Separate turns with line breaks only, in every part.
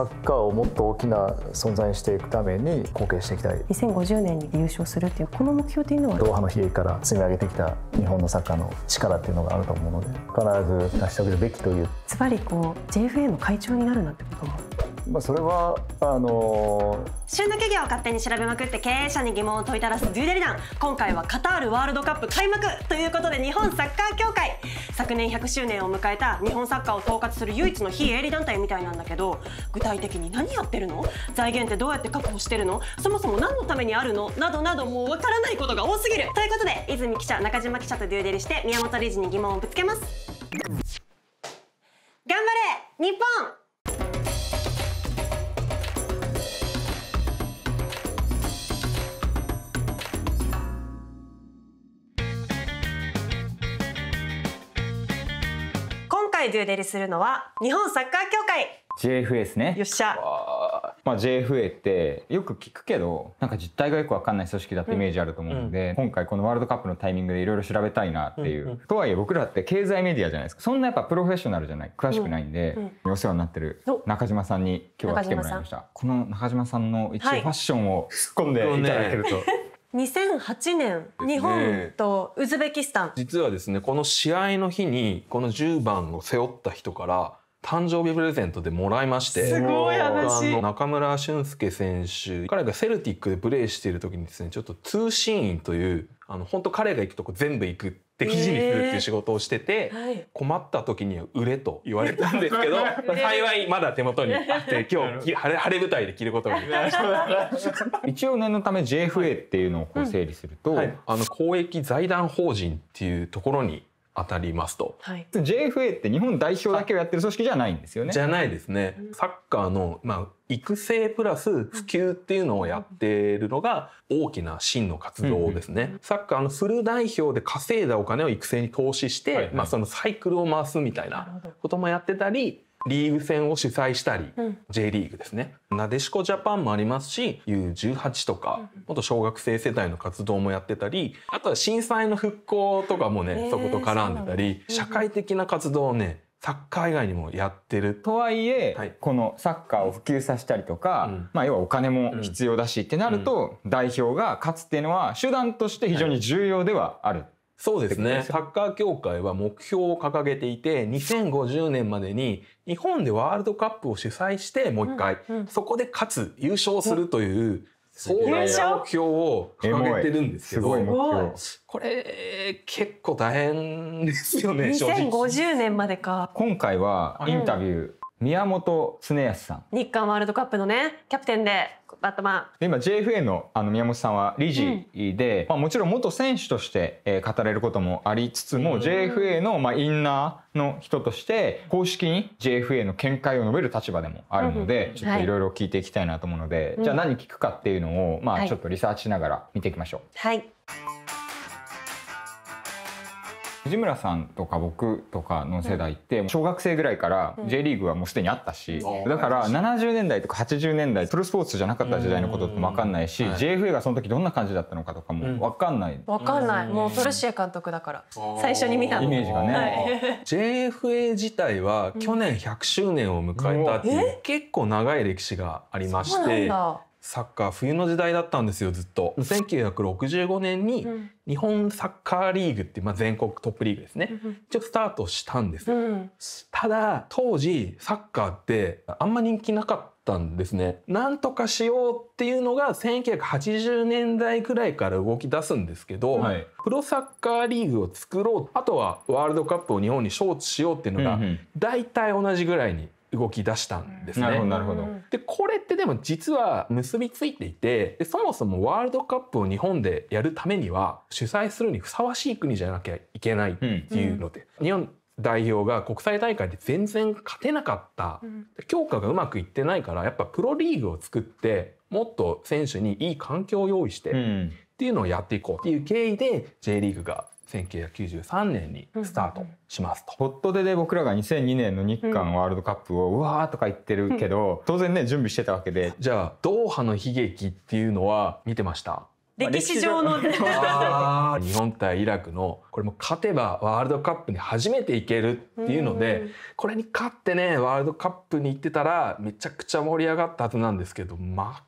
サッカーをもっと大きな存在にしていくために貢献していきたい2050年に優勝するっていうこの目標っていうのはドーハの悲劇から積み上げてきた日本のサッカーの力っていうのがあると
思うので必ず成し遂げるべきという
つまりこう JFA の会長になるなんてことも
まあ、それはあのー、
旬の企業を勝手に調べまくって経営者に疑問を問いただすデューデリダン今回はカタールワールドカップ開幕ということで日本サッカー協会昨年100周年を迎えた日本サッカーを統括する唯一の非営利団体みたいなんだけど具体的に何やってるの財源ってどうやって確保してるのそもそも何のためにあるのなどなどもうわからないことが多すぎるということで泉記者中島記者とデューデリして宮本理事に疑問をぶつけます。ューデリするのは日本サッカー協会
JFA ねよっしゃまあ、JFA ってよく聞くけどなんか実態がよく分かんない組織だってイメージあると思うんで、うん、今回このワールドカップのタイミングでいろいろ調べたいなっていう、うんうん、とはいえ僕らって経済メディアじゃないですかそんなやっぱプロフェッショナルじゃない詳しくないんで、うんうん、お世話になってる中島さんに今日は来てもらいましたこの中島さんの一応ファッションを突っ込んでいただけると、はい
2008年、ね、日本とウズベキスタン
実はですねこの試合の日にこの10番を背負った人から誕生日プレゼントでもらいましてすごい話中村俊輔選手彼がセルティックでプレーしている時にですねちょっと通信員というあの本当彼が行くとこ全部行くで記事にするっていう仕事をしてて、困った時には売れと言われたんですけど 幸いまだ手元にあって 今日晴れ晴れ舞台で着ることができました一応念のため JFA っていうのをこう整理すると、あの公益財団法人っていうところに当たりますと、はい、JFA って日本代表だけをやってる組織じゃないんですよね。じゃないですね。サッカーの、まあ、育成プラス普及っていうのをやっているのが大きな真の活動ですね。うんうん、サッカーのフル代表で稼いだお金を育成に投資して、はいはい、まあ、そのサイクルを回すみたいなこともやってたりリーグ戦を主催したり、うん、J リーグですねなでしこジャパンもありますし U18 とか、もっと小学生世代の活動もやってたりあとは震災の復興とかもね、えー、そこと絡んでたり、社会的な活動をねサッカー以外にもやってるとはいえ、はい、このサッカ
ーを普及させたりとか、うん、まあ、要はお金も必要だしってなると、代表が勝つってい
うのは手段として非常に重要ではある。はいそうですねサッカー協会は目標を掲げていて2050年までに日本でワールドカップを主催してもう一回、うんうん、そこで勝つ優勝するという壮大な目標を掲げてるんですけどこれ結構大変ですよね
2050年までか
今回はインタビュー、うん宮本恒康さん
日韓ワールドカップのねキャプテンでバットマ
ン今 JFA のあの宮本さんは理事で、うん、まあ、もちろん元選手として語れることもありつつも JFA のまあインナーの人として公式に JFA の見解を述べる立場でもあるので、ちょっといろいろ聞いていきたいなと思うので、じゃあ何聞くかっていうのをまあちょっとリサーチしながら見ていきましょう。
はい、はい
藤村さんとか僕とかの世代って小学生ぐらいから J リーグはもうすでにあったしだから70年代とか80年代プロスポーツじゃなかった時代のことっても分かんないし JFA がその時どんな感じだったの
かとかも分かんない
分かんないもうトルシエ監督だから最初に見たイメージがね、
JFA 自体は去年100周年を迎えたっていう結構長い歴史がありましてサッカー冬の時代だったんですよずっと1965年に日本サッカーリーグって、まあ、全国トップリーグですね一応スタートしたんです、うん、ただ当時サッカーってあんま人気なかったんですねなんとかしようっていうのが1980年代くらいから動き出すんですけど、はい、プロサッカーリーグを作ろうあとはワールドカップを日本に招致しようっていうのが大体同じぐらいに動き出したんですね。なるほどでこれってでも実は結びついていてそもそもワールドカップを日本でやるためには主催するにふさわしい国じゃなきゃいけないっていうので、うん、日本代表が国際大会で全然勝てなかった、強化がうまくいってないからやっぱプロリーグを作ってもっと選手にいい環境を用意して、うんっていうのをやっていこうっていう経緯で J リーグが1993年にスタートしますと。ホットでで僕らが2002年の日韓ワールドカップをうわーとか言ってるけど、当然ね準備してたわけでじゃあドーハの悲劇っていうのは見てました
歴史上の 日本
対イラクのこれも勝てばワールドカップに初めて行けるっていうのでこれに勝ってねワールドカップに行ってたらめちゃくちゃ盛り上がったはずなんですけど負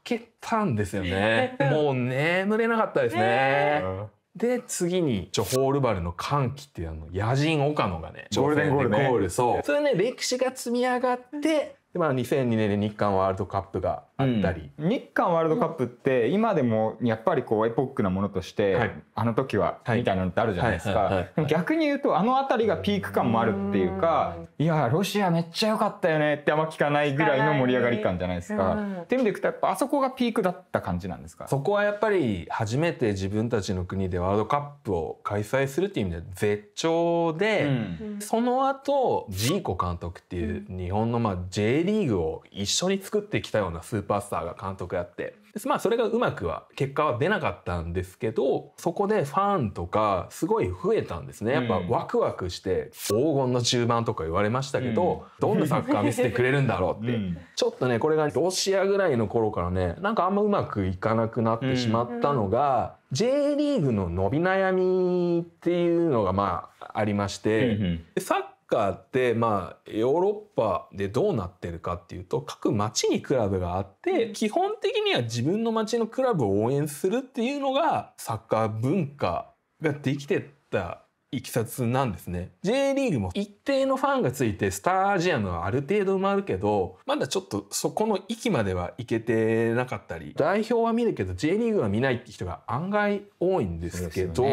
けたんですよね もう眠れなかったですね。えーで次にジョホールバルの歓喜っていうあの野人岡野がねゴールデンゴールねゴールそうそれね歴史が積み上がってで、まあ、2002年で日韓
ワールドカップがあったり、うん、日韓ワールドカップって今でもやっぱりこうエポックなものとして、はい、あの時はみたいなのってあるじゃないですか、はい逆に言うとあの辺りがピーク感もあるっていうかいやロシアめっちゃ良かったよねってあんま聞かないぐらいの盛り上がり感じゃないですか。って
いう意味でいくとやっぱあそこがピークだった感じなんですかそこはやっぱり初めて自分たちの国でワールドカップを開催するっていう意味で絶頂で、うん、その後ジーコ監督っていう日本のまあ J リーグを一緒に作ってきたようなスーパーバスターが監督やって。まあそれがうまくは結果は出なかったんですけどそこでファンとかすごい増えたんですねやっぱワクワクして黄金の中盤とか言われましたけど、うん、どんなサッカー見せてくれるんだろうって、うん、ちょっとねこれがロシアぐらいの頃からねなんかあんまうまくいかなくなってしまったのが、うん、J リーグの伸び悩みっていうのがまあありまして、サッカーってまあヨーロッパでどうなってるかっていうと各町にクラブがあって基本的には自分の町のクラブを応援するっていうのがサッカー文化ができてったいきさつなんですね J リーグも一定のファンがついてスタジアムはある程度埋まるけどまだちょっとそこの域まではいけてなかったり代表は見るけど J リーグは見ないって人が案外多いんですけど。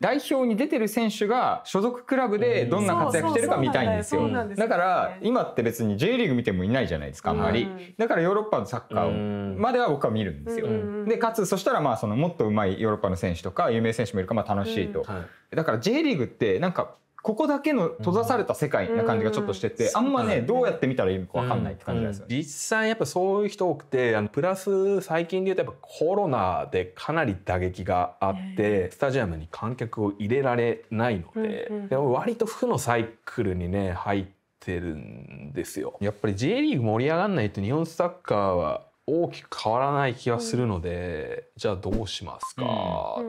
代表に出てる選手が所属クラブでどんな
活躍してるか見たいんですよだから今って別に J リーグ見てもいないじゃないですかあんまりだからヨーロッパのサッカーまでは僕は見るんですよでかつそしたらまあそのもっと上手いヨーロッパの選手とか有名選手もいるかまあ楽しいとだから J リーグってなんかここだけの閉
ざされた世界な感じがちょっとしてて、あんまねどうやって見たらいいのか分かんないって感じですよ、ね、実際やっぱそういう人多くてあのプラス最近で言うとやっぱコロナでかなり打撃があって、スタジアムに観客を入れられないので,、でも割と負のサイクルにね入ってるんですよ。やっぱり J リーグ盛り上がらないと日本サッカーは大きく変わらない気がするので、うん、じゃあどうしますか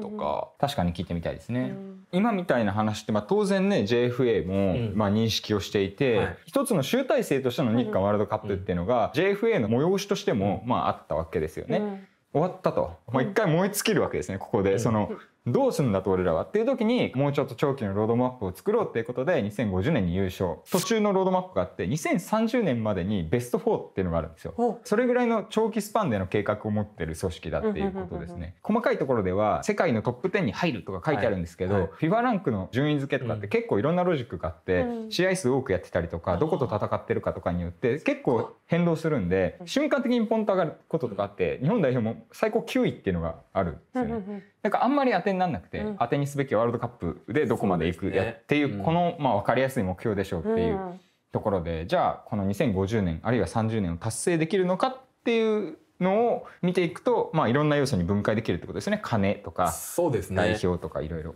とか、確かに聞いてみたいですね、うん、今みたいな話って、まあ、当然ね JFA も、まあ、認識をしていて、うん一つの集大成としての日韓ワールドカップっていうのが、JFA の催しとしても、まあ、あったわけですよね。終わったと、まあ、一回燃え尽きるわけですねここで、そのどうすんだと俺らはっていう時にもうちょっと長期のロードマップを作ろうっていうことで2050年に優勝途中のロードマップがあって2030年までにベスト4っていうのがあるんですよそれぐらいの長期スパンでの計画を持ってる組織だっていうことですね細かいところでは世界のトップ10に入るとか書いてあるんですけど、はいはい、FIFA ランクの順位付けとかって結構いろんなロジックがあって、うん、試合数多くやってたりとかどこと戦ってるかとかによって結構変動するんで瞬間的にポンと上がることとかあって日本代表も最高9位っていうのがあるんですよね。なんかあんまり当ててになんなくて、当てにすべきワールドカップでどこまでいくやっていうこの、まあ、分かりやすい目標でしょうっていうところで、じゃあこの2050年あるいは30年を達成できるのかっていうのを見ていくと、まあ、いろんな要素に分解できるってことですね金とか、ね、代表とかいろいろ。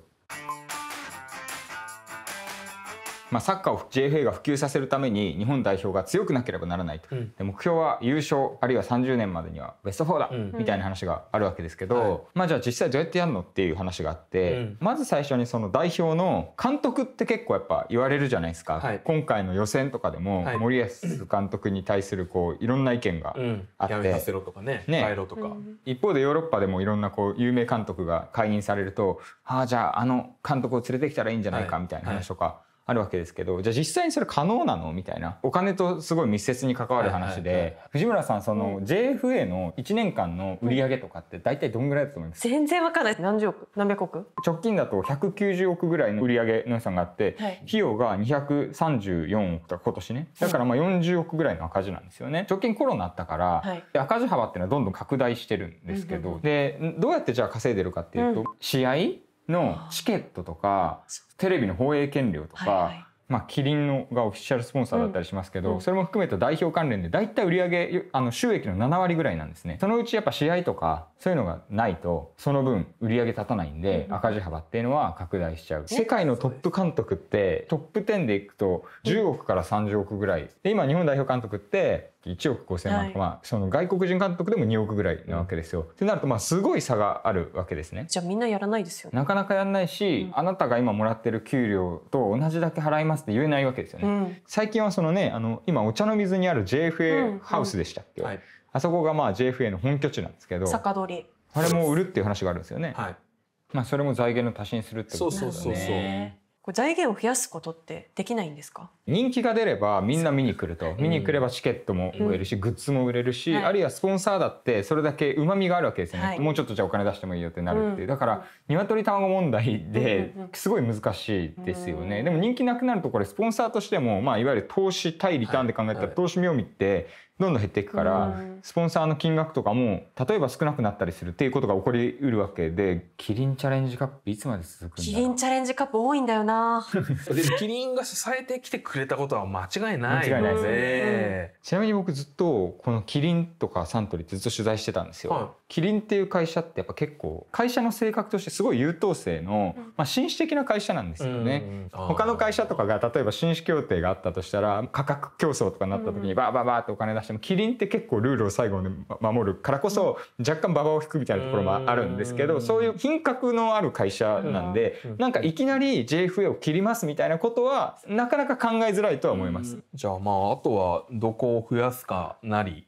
まあ、サッカーを JFA が普及させるために日本代表が強くなければならないと、うん、で目標は優勝あるいは30年までにはベスト4だ、うん、みたいな話があるわけですけど、まあ、じゃあ実際どうやってやるのっていう話があって、まず最初にその代表の監督って結構やっぱ言われるじゃないですか、はい、今回の予選とかでも森保監督に対するこういろんな意見があって、やめろとかねね帰ろとか、一方でヨーロッパでもいろんなこう有名監督が解任されるとああじゃああの監督を連れてきたらいいんじゃないかみたいな話とか、はいはいあるわけですけどじゃあ実際にそれ可能なのみたいなお金とすごい密接に関わる話で藤村さんその JFA の1年間の売り上げとかって大体どんぐらいだと思いま
す全然わかんない何十億何百億
直近だと190億ぐらいの売り上げの予算があって、はい、費用が234億とか今年ねだからまあ40億ぐらいの赤字なんですよね直近コロナあったから、はい、赤字幅っていうのはどんどん拡大してるんですけど、うんうん、でどうやってじゃあ稼いでるかっていうと、うん、試合のチケットとかテレビの放映権料とか、はいはいまあ、キリンのがオフィシャルスポンサーだったりしますけど、うん、それも含めた代表関連で大体売上あの収益の7割ぐらいなんですねそのうちやっぱ試合とかそういうのがないとその分売り上げ立たないんで、うん、赤字幅っていうのは拡大しちゃう、世界のトップ監督ってトップ10でいくと10億から30億ぐらいで今日本代表監督って1億5,000万とか、まあ、その外国人監督でも2億ぐらいなわけですよ。ってなるとまあすごい差があるわけですね。じゃあみんな
やらないですよ、ね、
なかなかやらないし、あなたが今もらってる給料と同じだけ払いますって言えないわけですよね。うん、最近はそのねあの今お茶の水にある JFA ハウスでしたっけ、うんうんはい、あそこがまあ JFA の本拠地なんですけど坂取あれも売るっていう話があるんですよね。はい、まあ、それも財源の足しにするってことですよね。そうそうそうそう
財源を増やすことってできないんですか
人気が出ればみんな見に来ると見に来ればチケットも売れるし、うん、グッズも売れるし、はい、あるいはスポンサーだってそれだけうまみがあるわけですよね、はい、もうちょっとじゃあお金出してもいいよってなるっていう、うん、だから鶏卵問題ですごい難しいですよね、うん、でも人気なくなるとこれスポンサーとしても、まあ、いわゆる投資対リターンで考えたら、投資妙味ってどんどん減っていくから、スポンサーの金額とかも例えば少なくなったりするっていうことが起こりうるわけでキリンチャレンジカップいつまで続く
キリンチャレンジカップ多いんだよな でキリンが支え
てきてくれたことは間違いない間違いないですね、
ちなみに僕ずっとこのキリンとかサントリーってずっと取材してたんですよ、はいキリンっていう会社ってやっぱ結構会社の性格としてすごい優等生の、まあ、紳士的な会社なんですよね、他の会社とかが例えば紳士協定があったとしたら価格競争とかになった時にバーバーバーってお金出してもキリンって結構ルールを最後に守るからこそ若干馬場を引くみたいなところもあるんですけど、そういう品格のある会社なんで、なんかいきなり JFA を切りますみたいなことはなかな
か考えづらいとは思います。じゃあまああとはどこを増やすかなり、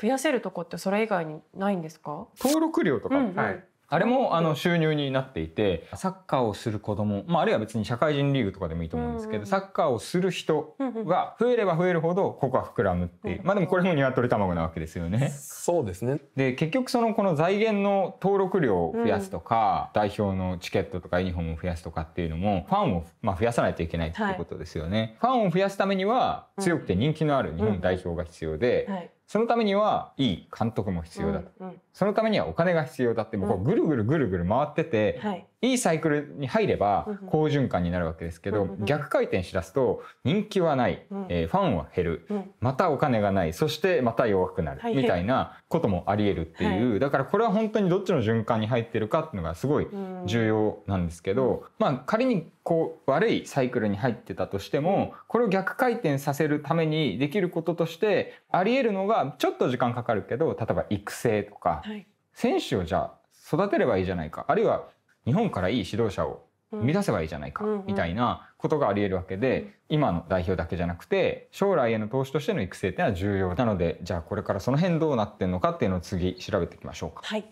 増やせるとこってそれ以外にないんですか
登録料とか、うんうん、はい、あれもあの収
入になっていてサッカーをする子ども、まあ、あるいは別に社会人リーグとかでもいいと思うんですけど、うんうん、サッカーをする人が増えれば増えるほどここは膨らむっていう、まあ、でもこれも鶏卵なわけですよね。そうですねで結局そのこの財源の登録料を増やすとか、うん、代表のチケットとかユニフォームを増やすとかっていうのもファンをまあ増やさないといけないっていうことですよね。はい、ファンを増やすためには強くて人気のある日本代表が必要で、うんはいそのためにはいい監督も必要だと、そのためにはお金が必要だってもうぐるぐるぐるぐる回ってて、いいサイクルに入れば好循環になるわけですけど逆回転しだすと人気はない、えファンは減る、またお金がないそしてまた弱くなるみたいなこともありえるっていう、だからこれは本当にどっちの循環に入ってるかっていうのがすごい重要なんですけど、まあ仮にこう悪いサイクルに入ってたとしてもこれを逆回転させるためにできることとしてありえるのがちょっと時間かかるけど例えば育成とか、選手をじゃあ育てればいいじゃないかあるいは日本からいい指導者を生み出せばいいじゃないかみたいなことがありえるわけで今の代表だけじゃなくて将来への投資としての育成っていうのは重要なのでじゃあこれからその辺どうなってんのかっていうのを次調べていきましょうか。はい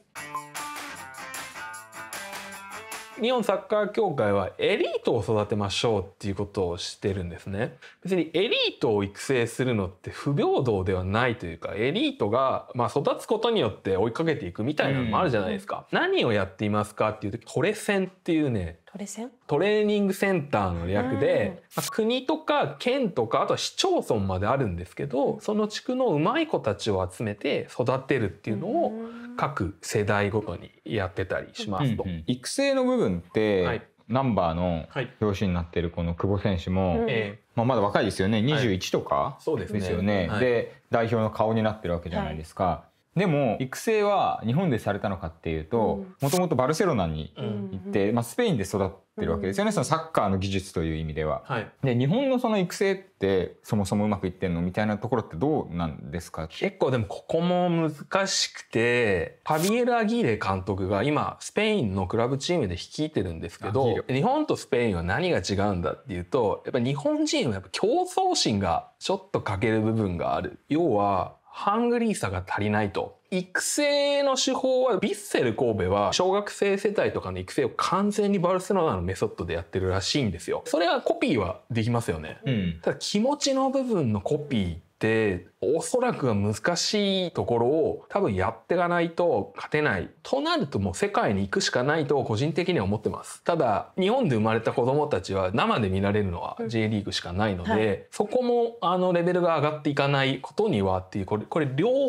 日本サッカー協会はエリートを育てましょうっていうことをしてるんですね。別にエリートを育成するのって不平等ではないというか、エリートがま育つことによって追いかけていくみたいなのもあるじゃないですか。うん、何をやっていますかっていうと、トレセンっていうね、トレセントレーニングセンターの略で、国とか県とかあとは市町村まであるんですけどその地区のうまい子たちを集めて育てるっていうのを各世代ごとにやってたりしますと。うんうん、
育成の部分って、はいナンバーの表紙になってるこの久保選手も、はい、まあ、まだ若いですよね21とかですよね、はい、で、代表の顔になってるわけじゃないですか、でも育成は日本でされたのかっていうともともとバルセロナに行って、まあ、スペインで育ってるわけですよねそのサッカーの技術という意味では。はい、で日本のその育成ってそもそもうまくいってんの
みたいなところってどうなんですか結構でもここも難しくてパビエル・アギーレ監督が今スペインのクラブチームで率いてるんですけど日本とスペインは何が違うんだっていうとやっぱ日本人はやっぱ競争心がちょっと欠ける部分がある。要はハングリーさが足りないと。育成の手法は、ヴィッセル神戸は小学生世帯とかの育成を完全にバルセロナのメソッドでやってるらしいんですよ。それはコピーはできますよね。うん、ただ気持ちの部分のコピーっておそらくは難しいところを多分やっていかないと勝てないとなるともう世界に行くしかないと個人的には思ってますただ日本で生まれた子どもたちは生で見られるのは J リーグしかないので、はい、そこもあのレベルが上がっていかないことにはっていうこれこれ両方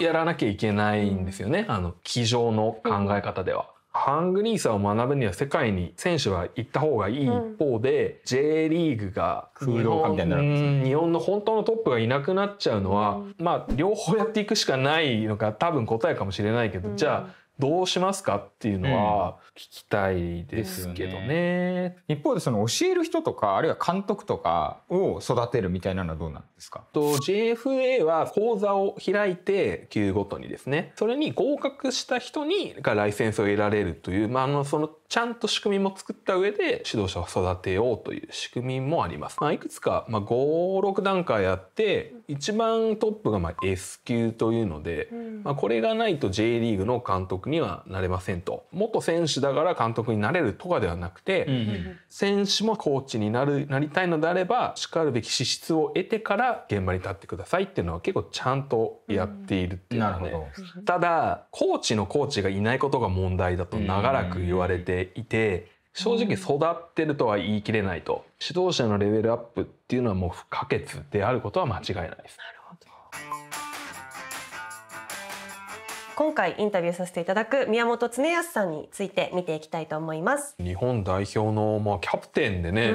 やらなきゃいけないんですよね、うん、あの机上の考え方では。ハングリーさを学ぶには世界に選手は行った方がいい一方で、うん、J リーグが空洞化みたいになるんです、日本の本当のトップがいなくなっちゃうのは、うん、まあ両方やっていくしかないのが多分答えかもしれないけど、うん、じゃあどうしますかっていうのは聞きたいですけどね。うん、ね一方でその教える人とかあるいは監
督とかを育てるみたいなのはどうなんですか
と ?JFA は講座を開いて級ごとにですねそれに合格した人にがライセンスを得られるという、まあ、あのそのちゃんと仕組みも作った上で指導者を育てようという仕組みもあります。まあ、いくつか、まあ、56段階あって一番トップがまあ S 級というので、まあ、これがないと J リーグの監督にはなれませんと元選手だから監督になれるとかではなくて、選手もコーチになるなりたいのであればしかるべき資質を得てから現場に立ってくださいっていうのは結構ちゃんとやっているっていうのはただコーチのコーチがいないことが問題だと長らく言われて、ていて正直育ってるとは言い切れないと指導者のレベルアップっていうのはもう不可欠であることは間違いないです。
今回インタビューさせていただく宮本恒靖さんについて見ていきたいと思います
日本代表のまあキャプテンでね、う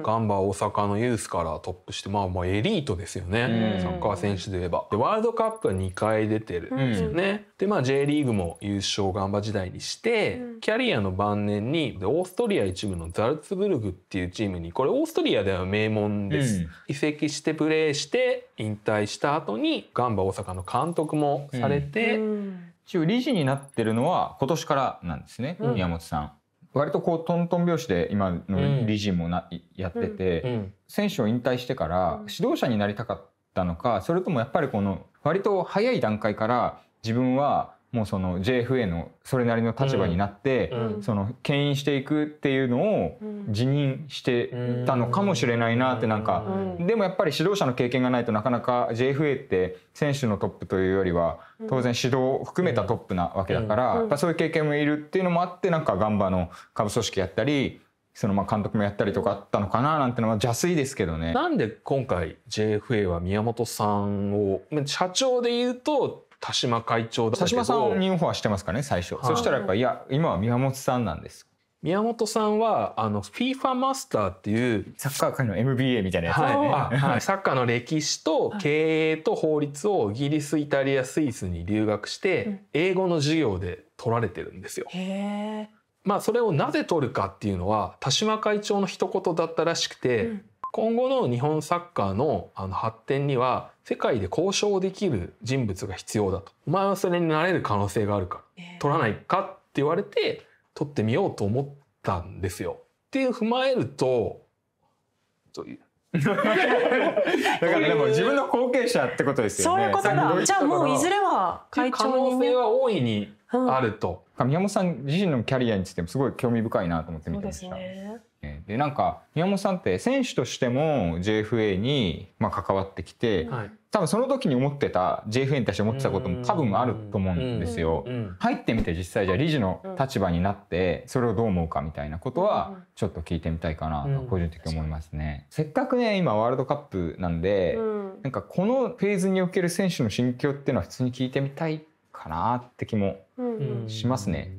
ん、ガンバ大阪のユースからトップしてまあもうエリートですよね、うん、サッカー選手で言えばでワールドカップは2回出てるんですよね、うん、でまあ J リーグも優勝ガンバ時代にして、キャリアの晩年にでオーストリア一部のザルツブルグっていうチームにこれオーストリアでは名門です、移籍してプレーして引退した後にガンバ大阪の監督もされて、うん一応理事になってるのは今年からなんです
ね、うん、宮本さん。割とこうトントン拍子で今の理事もな、うん、やってて、うん、選手を引退してから指導者になりたかったのかそれともやっぱりこの割と早い段階から自分はもうその JFA のそれなりの立場になって、うん、その牽引していくっていうのを辞任してたのかもしれないなってなんかでもやっぱり指導者の経験がないとなかなか JFA って選手のトップというよりは当然指導を含めたトップなわけだからそういう経験もいるっていうのもあってなんかガンバの下部組織やったりそのまあ監督もやったりとかあったのかななんてのは邪推
ですけどね。なんで今回 JFA は宮本さんを社長で言うと田島会長だ田島さんにオファーしてますかね最初、はい、そしたらやっぱいや今は宮本さんなんです宮本さんはあの FIFA マスターっていうサッカー界の MBA みたいなやつで、ね、はいはい、サッカーの歴史と経営と法律をイギリスイタリアスイスに留学して英語の授業で取られてるんですよ。まあそれをなぜ取るかっていうのは田島会長の一言だったらしくて、うん今後の日本サッカーのあの発展には世界で交渉できる人物が必要だとお前はそれになれる可能性があるから取らないかって言われて取ってみようと思ったんですよ。っていう踏まえるとという だからでも自分の後継者ってことで
すよね。そういうことだ。じゃあもういずれは会長に、ね、可能性は大いにあると、うん、宮本さん自身のキャリアについてもすごい興味深いなと思って見てました。でなんか宮本さんって選手としても JFA にまあ関わってきて、はい、多分その時に思ってた JFA に対して思ってたことも多分あると思うんですよ。入ってみて実際じゃあ理事の立場になってそれをどう思うかみたいなことはちょっと聞いてみたいかなと個人的に思いますね。せっかくね今ワールドカップなんで、なんかこのフェーズにおける選手の心境っていうのは普通に聞いてみたいかなって気もしますね。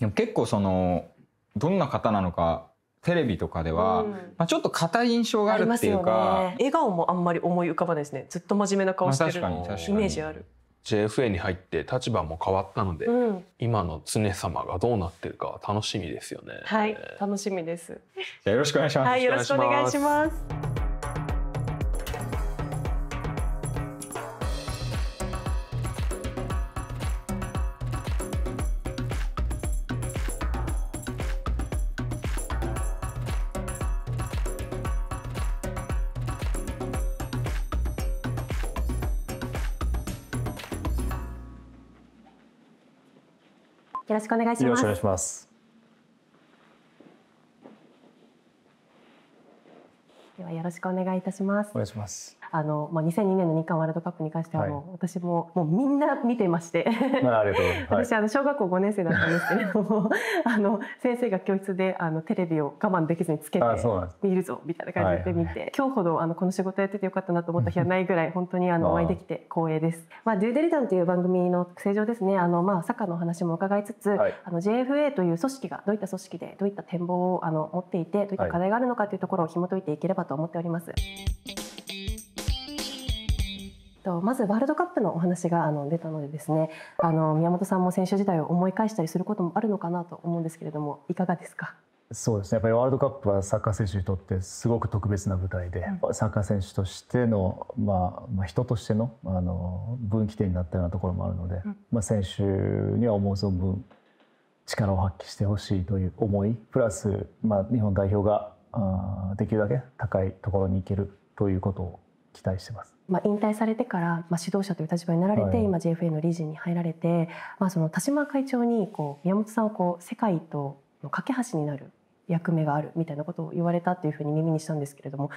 でも結構そ
のどんな方なのかテレビとかでは、うん、まあ、ちょっと硬い印象があるっていうか、ね、笑顔もあんまり思い浮かばないですねずっと真面目な顔してる、イメージある
JFA に入って立場も変わったので、うん、今の常様がどうなってるか楽しみですよねは
い楽しみです
よろしくお願いします、はい、よろしくお願いし
ますよろしくお願いします。よろしくお願いします。ではよろしくお願いいたします。お願いします。あの、まあ、2002年の日韓ワールドカップに関してはもう、はい、私ももうみんな見ていまして 私あの小学校5年生だったんですけれども あの先生が教室であのテレビを我慢できずにつけて見るぞみたいな感じで見て、はいはい、今日ほどあのこの仕事やっててよかったなと思った日はないぐらい本当にあのお会いできて光栄です。まあ、デューデリタンという番組の正常ですねあの、まあ、サッカーのお話も伺いつつ、はい、あの JFA という組織がどういった組織でどういった展望をあの持っていてどういった課題があるのかというところを紐解いていければと思っております。はいまずワールドカップのお話があの出たのでですねあの宮本さんも選手時代を思い返したりすることもあるのかなと思うんですけれどもいかがですか
そうですねやっぱりワールドカップはサッカー選手にとってすごく特別な舞
台で、
うん、サ
ッカー選手としての、まあ、まあ、人としてのあの分岐点になったようなところもあるので、うん、まあ、選手には思う存分力を発揮してほしいという思いプラス、まあ、日本代表があできるだけ高いところに行けるということを期待してます。
まあ、引退されてから、まあ、指導者という立場になられて、今 JFA の理事に入られて、まあ、その田島会長にこう宮本さんはこう世界との架け橋になる役目があるみたいなことを言われたっていうふうに耳にしたんですけれども。